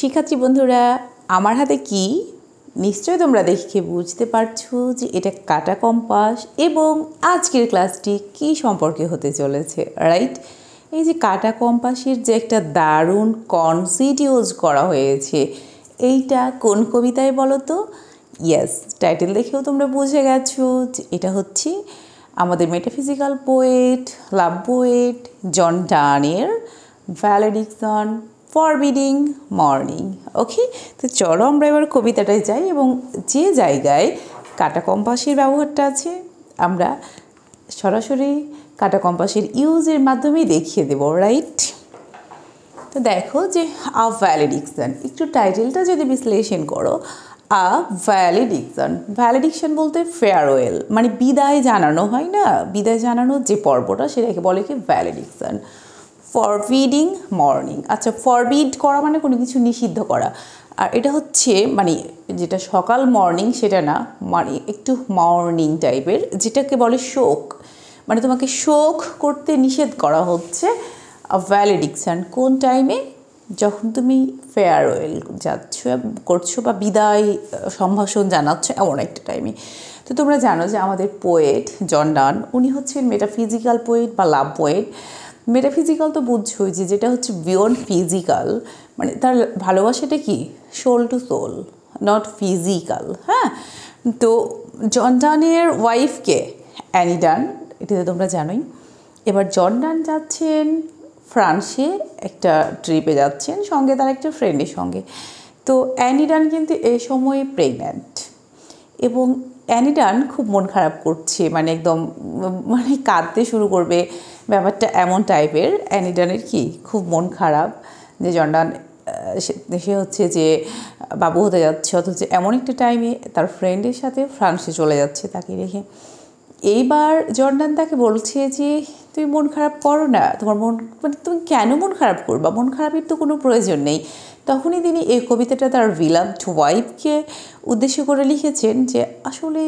শিক্ষার্থী বন্ধুরা আমার হাতে কি নিশ্চয় তোমরা দেখে বুঝতে পারছো যে এটা কাটা কম্পাস এবং আজকের ক্লাসটি কি সম্পর্কে হতে চলেছে রাইট এই যে কাটা কম্পাসের যে একটা দারুণ কনসিট ইউজ করা হয়েছে এইটা কোন কবিতায় বলো তো ইয়াস টাইটেল দেখেও তোমরা বুঝে গেছো যে এটা হচ্ছে আমাদের metaphysical poet love poet John টানের ভ্যালেডিকসন ফরবিডিং মর্নিং ওকে তো চলো আমরা এবার কবিতাটায় যাই এবং যে জায়গায় কাটা কম্পাসের ব্যবহারটা আছে আমরা সরাসরি কাটা কম্পাসের ইউজের মাধ্যমেই দেখিয়ে দেবো রাইট তো দেখো যে আ ভ্যালিডিকশন একটু টাইটেলটা যদি বিশ্লেষণ করো আ ভ্যালিডিকশন ভ্যালিডিকশন বলতে ফেয়ারওয়েল মানে বিদায় জানানো হয় না বিদায় জানানোর যে পর্বটা সেটাকে বলে কি ভ্যালিডিকশন ফরবিডিং মর্নিং আচ্ছা ফরবিড করা মানে কোনো কিছু নিষিদ্ধ করা আর এটা হচ্ছে মানে যেটা সকাল মর্নিং সেটা না মানে একটু মর্নিং টাইপের যেটাকে বলে শোক মানে তোমাকে শোক করতে নিষেধ করা হচ্ছে ভ্যালিডিকশান কোন টাইমে যখন তুমি ফেয়ারওয়েল যাচ্ছ করছো বা বিদায় সম্ভাষণ জানাচ্ছ এমন একটা টাইমে তো তোমরা জানো যে আমাদের পোয়েট জন ডান উনি হচ্ছেন মেটাফিজিক্যাল পোয়েট বা লাভ পোয়েট মেটাফিজিক্যাল তো বুঝছই যে যেটা হচ্ছে বিয়ন্ড ফিজিক্যাল মানে তার ভালোবাসাটা কি soul to soul not physical হ্যাঁ তো ডানের ওয়াইফকে অ্যানিডান এটা তো তোমরা জানোই এবার জর্ডান যাচ্ছেন ফ্রান্সে একটা ট্রিপে যাচ্ছেন সঙ্গে তার একটা ফ্রেন্ডের সঙ্গে তো অ্যানিডান কিন্তু এ সময় প্রেগন্যান্ট এবং অ্যানিডান খুব মন খারাপ করছে মানে একদম মানে কাঁদতে শুরু করবে ব্যাপারটা এমন টাইপের অ্যানিডানের কি খুব মন খারাপ যে জন্ডান সে হচ্ছে যে বাবু হতে যাচ্ছে অথচ এমন একটা টাইমে তার ফ্রেন্ডের সাথে ফ্রান্সে চলে যাচ্ছে তাকে রেখে এইবার জর্ডান তাকে বলছে যে তুমি মন খারাপ করো না তোমার মন মানে তুমি কেন মন খারাপ করবা মন খারাপের তো কোনো প্রয়োজন নেই তখনই তিনি এই কবিতাটা তার টু ওয়াইফকে উদ্দেশ্য করে লিখেছেন যে আসলে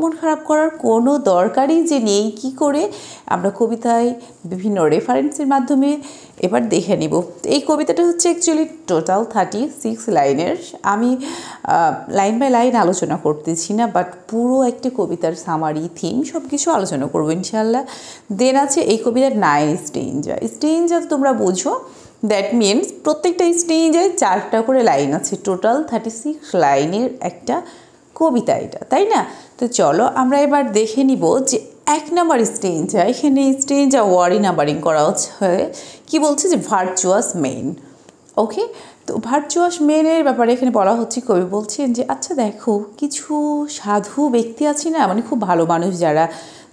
মন খারাপ করার কোনো দরকারই যে নেই কি করে আমরা কবিতায় বিভিন্ন রেফারেন্সের মাধ্যমে এবার দেখে নিব এই কবিতাটা হচ্ছে অ্যাকচুয়ালি টোটাল থার্টি সিক্স লাইনের আমি লাইন বাই লাইন আলোচনা করতেছি না বাট পুরো একটি কবিতার সামারি থিম সব কিছু আলোচনা করবো ইনশাল্লাহ দেন আছে এই কবিতার নাইন স্টেঞ্জা স্টেঞ্জা তো তোমরা বোঝো দ্যাট মিনস প্রত্যেকটা স্টেজে চারটা করে লাইন আছে টোটাল থার্টি সিক্স লাইনের একটা কবিতা এটা তাই না তো চলো আমরা এবার দেখে নিব যে এক নাম্বার স্টেজা এখানে আর ওয়ারি নাম্বারিং করা হচ্ছে কী বলছে যে ভার্চুয়াস মেইন ওকে তো ভার্চুয়াস মেনের ব্যাপারে এখানে বলা হচ্ছে কবি বলছেন যে আচ্ছা দেখো কিছু সাধু ব্যক্তি আছে না মানে খুব ভালো মানুষ যারা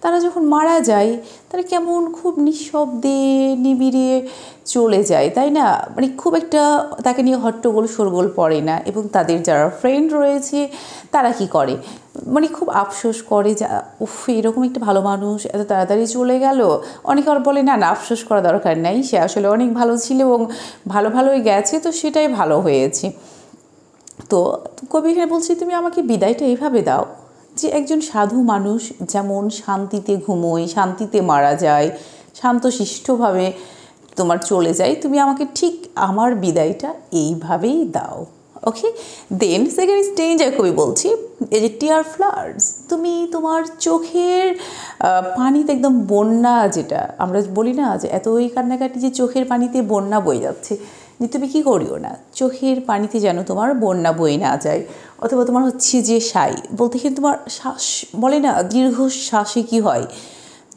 তারা যখন মারা যায় তারা কেমন খুব নিঃশব্দে নিবিড়ে চলে যায় তাই না মানে খুব একটা তাকে নিয়ে হট্টগোল সরগোল পড়ে না এবং তাদের যারা ফ্রেন্ড রয়েছে তারা কি করে মানে খুব আফসোস করে যা উফ এরকম একটা ভালো মানুষ এত তাড়াতাড়ি চলে গেল অনেকে আর বলে না না আফসোস করা দরকার নাই সে আসলে অনেক ভালো ছিল এবং ভালো ভালোই গেছে তো সেটাই ভালো হয়েছে তো কবি এখানে বলছি তুমি আমাকে বিদায়টা এইভাবে দাও যে একজন সাধু মানুষ যেমন শান্তিতে ঘুমোয় শান্তিতে মারা যায় শান্তশিষ্টভাবে তোমার চলে যায় তুমি আমাকে ঠিক আমার বিদায়টা এইভাবেই দাও ওকে দেন সেকেন্ড স্টেজ কবি বলছি এই যে টিয়ার ফ্লার্স তুমি তোমার চোখের পানিতে একদম বন্যা যেটা আমরা বলি না যে এত ওই কান্নাকাটি যে চোখের পানিতে বন্যা বয়ে যাচ্ছে যে তুমি কী করিও না চোখের পানিতে যেন তোমার বন্যা বয়ে না যায় অথবা তোমার হচ্ছে যে সাই বলতে কি তোমার শ্বাস বলে না দীর্ঘ শ্বাসে কী হয়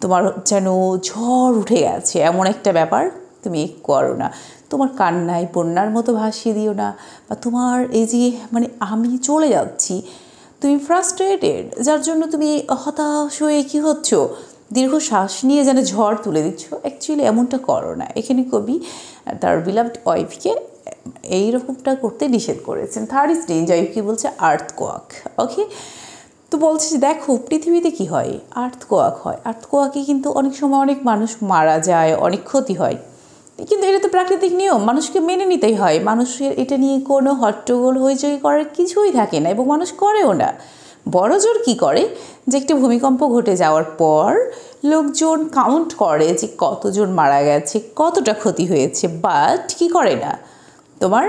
তোমার যেন ঝড় উঠে গেছে এমন একটা ব্যাপার তুমি করো না তোমার কান্নায় বন্যার মতো ভাসিয়ে দিও না বা তোমার এই যে মানে আমি চলে যাচ্ছি তুমি ফ্রাস্ট্রেটেড যার জন্য তুমি হতাশ হয়ে কী হচ্ছ দীর্ঘ শ্বাস নিয়ে যেন ঝড় তুলে দিচ্ছ অ্যাকচুয়ালি এমনটা করো না এখানে কবি তার বিলাভড ওয়াইফকে এইরকমটা করতে নিষেধ করেছেন থার্ড ইজ ডেঞ্জার কি বলছে আর্থ কোয়াক ওকে তো বলছে যে দেখো পৃথিবীতে কি হয় আর্থ কোয়াক হয় আর্থ কোয়াকে কিন্তু অনেক সময় অনেক মানুষ মারা যায় অনেক ক্ষতি হয় কিন্তু এটা তো প্রাকৃতিক নিয়ম মানুষকে মেনে নিতেই হয় মানুষের এটা নিয়ে কোনো হট্টগোল হইচই করার কিছুই থাকে না এবং মানুষ করেও না বড় জোর কী করে যে একটি ভূমিকম্প ঘটে যাওয়ার পর লোকজন কাউন্ট করে যে কতজন মারা গেছে কতটা ক্ষতি হয়েছে বাট কি করে না তোমার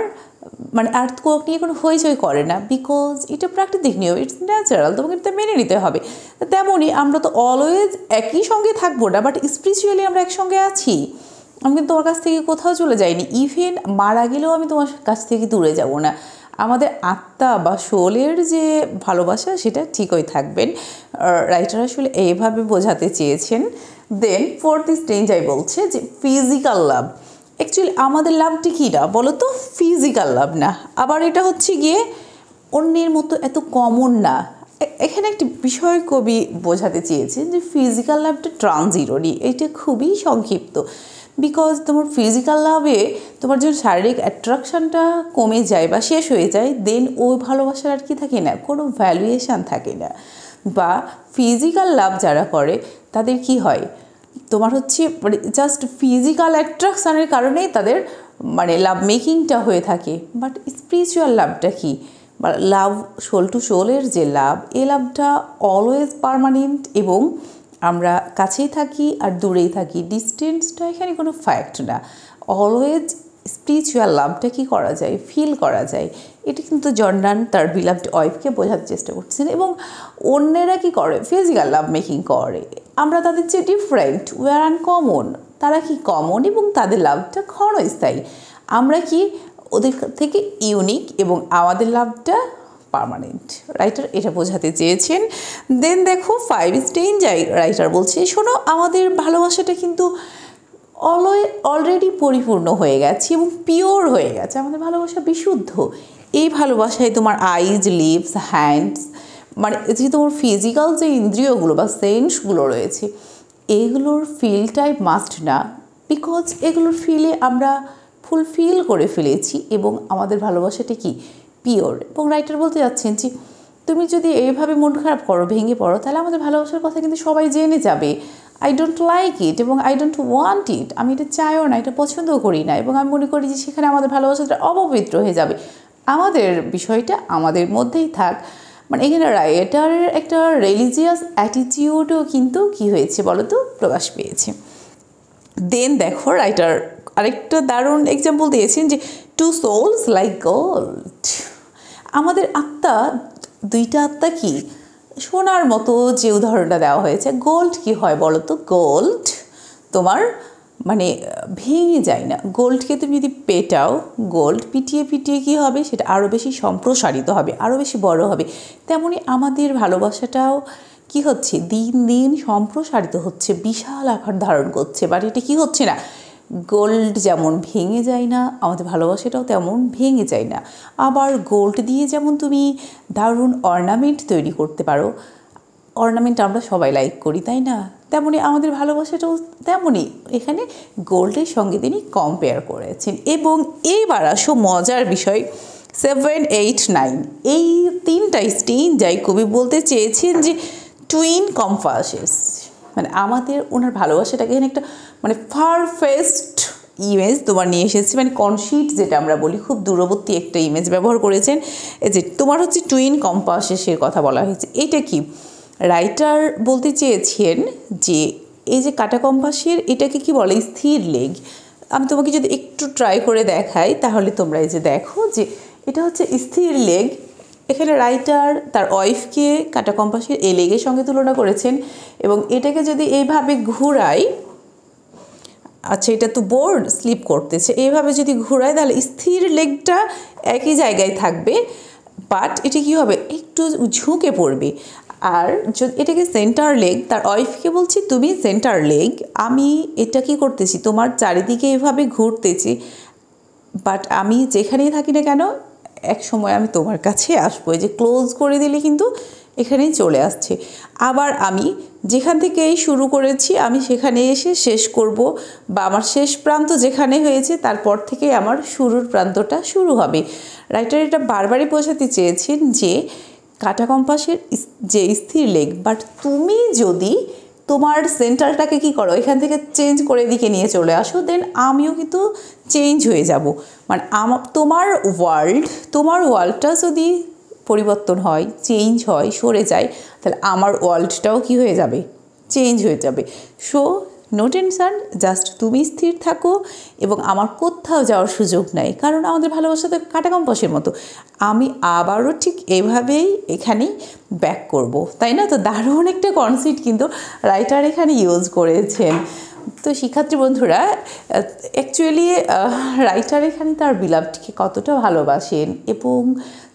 মানে আর্থকোয়াক নিয়ে কোনো হইচই করে না বিকজ এটা প্রাকৃতিক নিয়ম ইটস ন্যাচারাল তোমাকে এটা মেনে নিতে হবে তেমনই আমরা তো অলওয়েজ একই সঙ্গে থাকবো না বাট স্পিরিচুয়ালি আমরা একসঙ্গে আছি আমি কিন্তু তোমার কাছ থেকে কোথাও চলে যাইনি ইভেন মারা গেলেও আমি তোমার কাছ থেকে দূরে যাব না আমাদের আত্মা বা শোলের যে ভালোবাসা সেটা ঠিকই থাকবেন রাইটার আসলে এইভাবে বোঝাতে চেয়েছেন দেন ফোর্থ স্টেঞ্জাই বলছে যে ফিজিক্যাল লাভ অ্যাকচুয়ালি আমাদের লাভটি কী না বলো তো ফিজিক্যাল লাভ না আবার এটা হচ্ছে গিয়ে অন্যের মতো এত কমন না এখানে একটি বিষয় কবি বোঝাতে চেয়েছেন যে ফিজিক্যাল লাভটা ট্রানজিরোনি এটা খুবই সংক্ষিপ্ত বিকজ তোমার ফিজিক্যাল লাভে তোমার যে শারীরিক অ্যাট্রাকশানটা কমে যায় বা শেষ হয়ে যায় দেন ওই ভালোবাসার আর কি থাকে না কোনো ভ্যালুয়েশান থাকে না বা ফিজিক্যাল লাভ যারা করে তাদের কি হয় তোমার হচ্ছে জাস্ট ফিজিক্যাল অ্যাট্রাকশানের কারণেই তাদের মানে লাভ মেকিংটা হয়ে থাকে বাট স্পিরিচুয়াল লাভটা কী বা লাভ সোল টু সোলের যে লাভ এ লাভটা অলওয়েজ পারমানেন্ট এবং আমরা কাছেই থাকি আর দূরেই থাকি ডিস্টেন্সটা এখানে কোনো ফ্যাক্ট না অলওয়েজ স্পিরিচুয়াল লাভটা কী করা যায় ফিল করা যায় এটি কিন্তু জন্ডান তার বিলাভড ওয়াইফকে বোঝাতে চেষ্টা করছেন এবং অন্যেরা কি করে ফিজিক্যাল লাভ মেকিং করে আমরা তাদের চেয়ে ডিফারেন্ট উই আর আনকমন তারা কি কমন এবং তাদের লাভটা ক্ষণস্থায়ী আমরা কি ওদের থেকে ইউনিক এবং আমাদের লাভটা পারমানেন্ট রাইটার এটা বোঝাতে চেয়েছেন দেন দেখো ফাইভ ইজ ডেঞ্জার রাইটার বলছে শোনো আমাদের ভালোবাসাটা কিন্তু অলয় অলরেডি পরিপূর্ণ হয়ে গেছে এবং পিওর হয়ে গেছে আমাদের ভালোবাসা বিশুদ্ধ এই ভালোবাসায় তোমার আইজ লিপস হ্যান্ডস মানে যে তোমার ফিজিক্যাল যে ইন্দ্রিয়গুলো বা সেন্সগুলো রয়েছে এগুলোর ফিলটাই মাস্ট না বিকজ এগুলোর ফিলে আমরা ফুলফিল করে ফেলেছি এবং আমাদের ভালোবাসাটি কি পিওর এবং রাইটার বলতে যাচ্ছেন যে তুমি যদি এইভাবে মন খারাপ করো ভেঙে পড়ো তাহলে আমাদের ভালোবাসার কথা কিন্তু সবাই জেনে যাবে আই ডোন্ট লাইক ইট এবং আই ডোন্ট ওয়ান্ট ইট আমি এটা চাইও না এটা পছন্দও করি না এবং আমি মনে করি যে সেখানে আমাদের ভালোবাসাটা অপবিত্র হয়ে যাবে আমাদের বিষয়টা আমাদের মধ্যেই থাক মানে এখানে রাইটার একটা রিলিজিয়াস অ্যাটিটিউডও কিন্তু কি হয়েছে বলো তো প্রকাশ পেয়েছে দেন দেখো রাইটার আরেকটা দারুণ এক্সাম্পল দিয়েছেন যে টু সোলস লাইক গোল্ড আমাদের আত্মা দুইটা আত্মা কি সোনার মতো যে উদাহরণটা দেওয়া হয়েছে গোল্ড কি হয় বলো তো গোল্ড তোমার মানে ভেঙে যায় না গোল্ডকে তুমি যদি পেটাও গোল্ড পিটিয়ে পিটিয়ে কি হবে সেটা আরও বেশি সম্প্রসারিত হবে আরও বেশি বড় হবে তেমনি আমাদের ভালোবাসাটাও কি হচ্ছে দিন দিন সম্প্রসারিত হচ্ছে বিশাল আকার ধারণ করছে বাট এটা কি হচ্ছে না গোল্ড যেমন ভেঙে যায় না আমাদের ভালোবাসাটাও তেমন ভেঙে যায় না আবার গোল্ড দিয়ে যেমন তুমি দারুণ অর্নামেন্ট তৈরি করতে পারো অর্নামেন্ট আমরা সবাই লাইক করি তাই না তেমনই আমাদের ভালোবাসাটাও তেমনই এখানে গোল্ডের সঙ্গে তিনি কম্পেয়ার করেছেন এবং এইবার আসো মজার বিষয় সেভেন এইট নাইন এই তিনটা স্টেইন যাই কবি বলতে চেয়েছেন যে টুইন কম্পাসেস মানে আমাদের ওনার ভালোবাসাটাকে এখানে একটা মানে ফারফেস্ট ইমেজ তোমার নিয়ে এসেছি মানে কনশিট যেটা আমরা বলি খুব দূরবর্তী একটা ইমেজ ব্যবহার করেছেন এই যে তোমার হচ্ছে টুইন কম্পাসেসের কথা বলা হয়েছে এটা কি রাইটার বলতে চেয়েছেন যে এই যে কাটা কম্পাসের এটাকে কি বলে স্থির লেগ আমি তোমাকে যদি একটু ট্রাই করে দেখাই তাহলে তোমরা এই যে দেখো যে এটা হচ্ছে স্থির লেগ এখানে রাইটার তার ওয়াইফকে কাটা কম্পাসের এলেগের সঙ্গে তুলনা করেছেন এবং এটাকে যদি এইভাবে ঘুরাই আচ্ছা এটা তো বোর্ড স্লিপ করতেছে এইভাবে যদি ঘুরায় তাহলে স্থির লেগটা একই জায়গায় থাকবে বাট এটি কি হবে একটু ঝুঁকে পড়বে আর যদি এটাকে সেন্টার লেগ তার ওয়াইফকে বলছি তুমি সেন্টার লেগ আমি এটা কি করতেছি তোমার চারিদিকে এভাবে ঘুরতেছি বাট আমি যেখানেই থাকি না কেন এক সময় আমি তোমার কাছে আসবো এই যে ক্লোজ করে দিলে কিন্তু এখানেই চলে আসছে আবার আমি যেখান থেকে এই শুরু করেছি আমি সেখানে এসে শেষ করব বা আমার শেষ প্রান্ত যেখানে হয়েছে তারপর থেকে আমার শুরুর প্রান্তটা শুরু হবে রাইটার এটা বারবারই বোঝাতে চেয়েছেন যে কাটা কম্পাসের যে স্থির লেগ বাট তুমি যদি তোমার সেন্টারটাকে কি করো এখান থেকে চেঞ্জ করে দিকে নিয়ে চলে আসো দেন আমিও কিন্তু চেঞ্জ হয়ে যাব মানে তোমার ওয়ার্ল্ড তোমার ওয়ার্ল্ডটা যদি পরিবর্তন হয় চেঞ্জ হয় সরে যায় তাহলে আমার ওয়ার্ল্ডটাও কি হয়ে যাবে চেঞ্জ হয়ে যাবে সো নো টেনশান জাস্ট তুমি স্থির থাকো এবং আমার কোথাও যাওয়ার সুযোগ নাই কারণ আমাদের ভালোবাসা তো কাটা কম্পাসের মতো আমি আবারও ঠিক এভাবেই এখানেই ব্যাক করব। তাই না তো দারুণ একটা কনসিপ্ট কিন্তু রাইটার এখানে ইউজ করেছেন তো শিক্ষার্থী বন্ধুরা অ্যাকচুয়ালি রাইটার এখানে তার বিলাপটিকে কতটা ভালোবাসেন এবং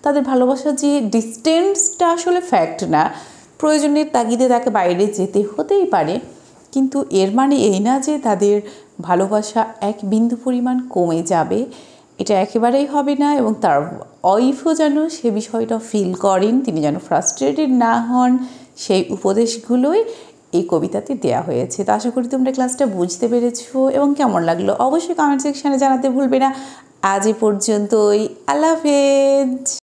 তাদের ভালোবাসার যে ডিস্টেন্সটা আসলে ফ্যাক্ট না প্রয়োজনের তাগিদে তাকে বাইরে যেতে হতেই পারে কিন্তু এর মানে এই না যে তাদের ভালোবাসা এক বিন্দু পরিমাণ কমে যাবে এটা একেবারেই হবে না এবং তার ওয়াইফও যেন সে বিষয়টা ফিল করেন তিনি যেন ফ্রাস্ট্রেটেড না হন সেই উপদেশগুলোই এই কবিতাতে দেওয়া হয়েছে তো আশা করি তোমরা ক্লাসটা বুঝতে পেরেছো এবং কেমন লাগলো অবশ্যই কমেন্ট সেকশানে জানাতে ভুলবে না আজ এ পর্যন্তই আল্লাহ হাফেজ